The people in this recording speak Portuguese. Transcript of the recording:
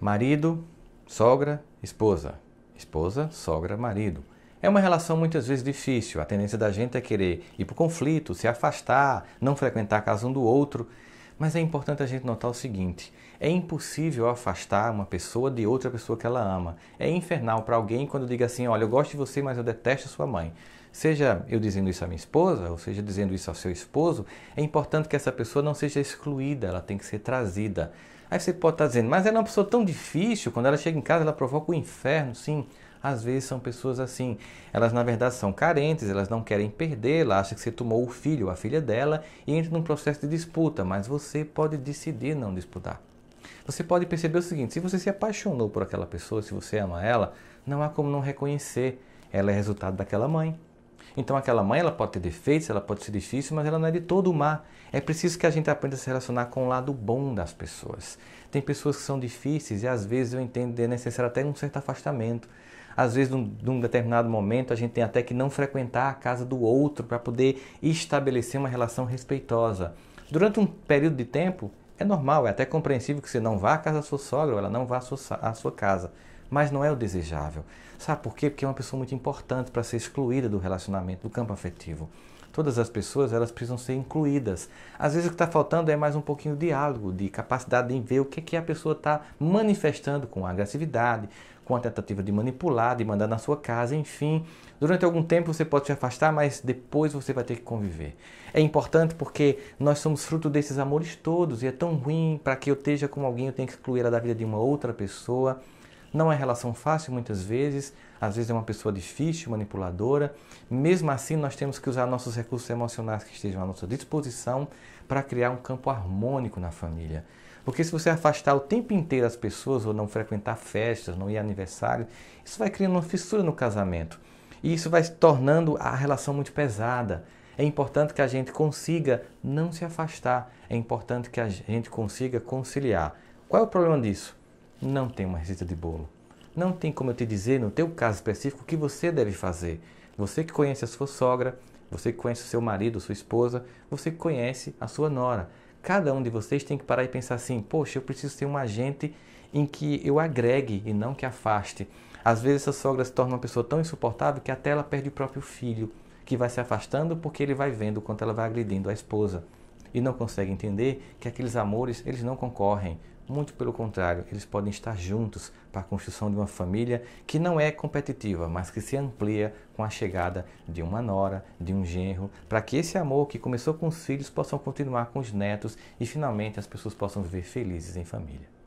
marido, sogra, esposa. Esposa, sogra, marido. É uma relação muitas vezes difícil. A tendência da gente é querer ir para o conflito, se afastar, não frequentar a casa um do outro. Mas é importante a gente notar o seguinte: é impossível afastar uma pessoa de outra pessoa que ela ama. É infernal para alguém quando diga assim: olha, eu gosto de você, mas eu detesto a sua mãe. Seja eu dizendo isso à minha esposa, ou seja dizendo isso ao seu esposo, é importante que essa pessoa não seja excluída, ela tem que ser trazida. Aí você pode estar tá dizendo, mas ela é uma pessoa tão difícil, quando ela chega em casa ela provoca o um inferno, sim. Às vezes são pessoas assim, elas na verdade são carentes, elas não querem perder, ela acha que você tomou o filho, ou a filha dela, e entra num processo de disputa, mas você pode decidir não disputar. Você pode perceber o seguinte: se você se apaixonou por aquela pessoa, se você ama ela, não há como não reconhecer. Ela é resultado daquela mãe, então aquela mãe ela pode ter defeitos, ela pode ser difícil, mas ela não é de todo má. É preciso que a gente aprenda a se relacionar com o lado bom das pessoas. Tem pessoas que são difíceis e às vezes eu entendo é necessário até um certo afastamento. Às vezes, num, num determinado momento, a gente tem até que não frequentar a casa do outro para poder estabelecer uma relação respeitosa. Durante um período de tempo, é normal, é até compreensível que você não vá à casa da sua sogra ou ela não vá à sua, à sua casa mas não é o desejável. Sabe por quê? Porque é uma pessoa muito importante para ser excluída do relacionamento, do campo afetivo. Todas as pessoas elas precisam ser incluídas. Às vezes o que está faltando é mais um pouquinho de diálogo, de capacidade em ver o que, é que a pessoa está manifestando com agressividade, com a tentativa de manipular, de mandar na sua casa, enfim. Durante algum tempo você pode se afastar, mas depois você vai ter que conviver. É importante porque nós somos fruto desses amores todos e é tão ruim para que eu esteja com alguém, eu tenho que excluir ela da vida de uma outra pessoa. Não é relação fácil muitas vezes, às vezes é uma pessoa difícil, manipuladora. Mesmo assim, nós temos que usar nossos recursos emocionais que estejam à nossa disposição para criar um campo harmônico na família. Porque se você afastar o tempo inteiro as pessoas ou não frequentar festas, não ir a aniversário, isso vai criando uma fissura no casamento. E isso vai tornando a relação muito pesada. É importante que a gente consiga não se afastar, é importante que a gente consiga conciliar. Qual é o problema disso? Não tem uma receita de bolo. Não tem como eu te dizer, no teu caso específico, o que você deve fazer. Você que conhece a sua sogra, você que conhece o seu marido, sua esposa, você que conhece a sua nora. Cada um de vocês tem que parar e pensar assim: poxa, eu preciso ser um agente em que eu agregue e não que afaste. Às vezes essa sogra se torna uma pessoa tão insuportável que até ela perde o próprio filho, que vai se afastando porque ele vai vendo quanto ela vai agredindo a esposa. E não consegue entender que aqueles amores, eles não concorrem. Muito pelo contrário, eles podem estar juntos para a construção de uma família que não é competitiva, mas que se amplia com a chegada de uma nora, de um genro, para que esse amor que começou com os filhos possam continuar com os netos e finalmente as pessoas possam viver felizes em família.